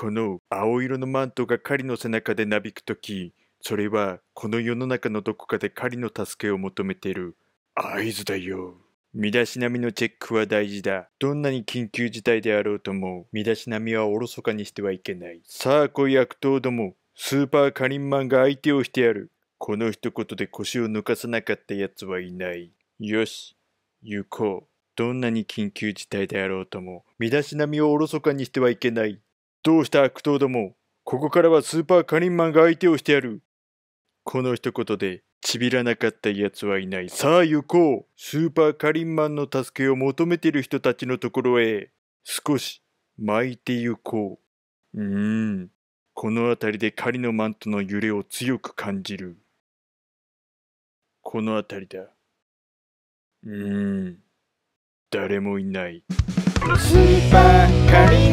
この青色のマントが狩りの背中でなびくとき、それはこの世の中のどこかで狩りの助けを求めている合図だよ。身だしなみのチェックは大事だ。どんなに緊急事態であろうとも、身だしなみはおろそかにしてはいけない。さあ来い悪党ども、スーパーカリンマンが相手をしてやる。この一言で腰を抜かさなかった奴はいない。よし、行こう。どんなに緊急事態であろうとも、身だしなみをおろそかにしてはいけない。どうした悪党ども、ここからはスーパーカリンマンが相手をしてやる。この一言で、ちびらなかった奴はいない。さあ行こうスーパーカリンマンの助けを求めてる人たちのところへ、少し巻いて行こう。うーん、この辺りで狩りのマントの揺れを強く感じる。この辺りだ。うーん、誰もいない。スーパーカリン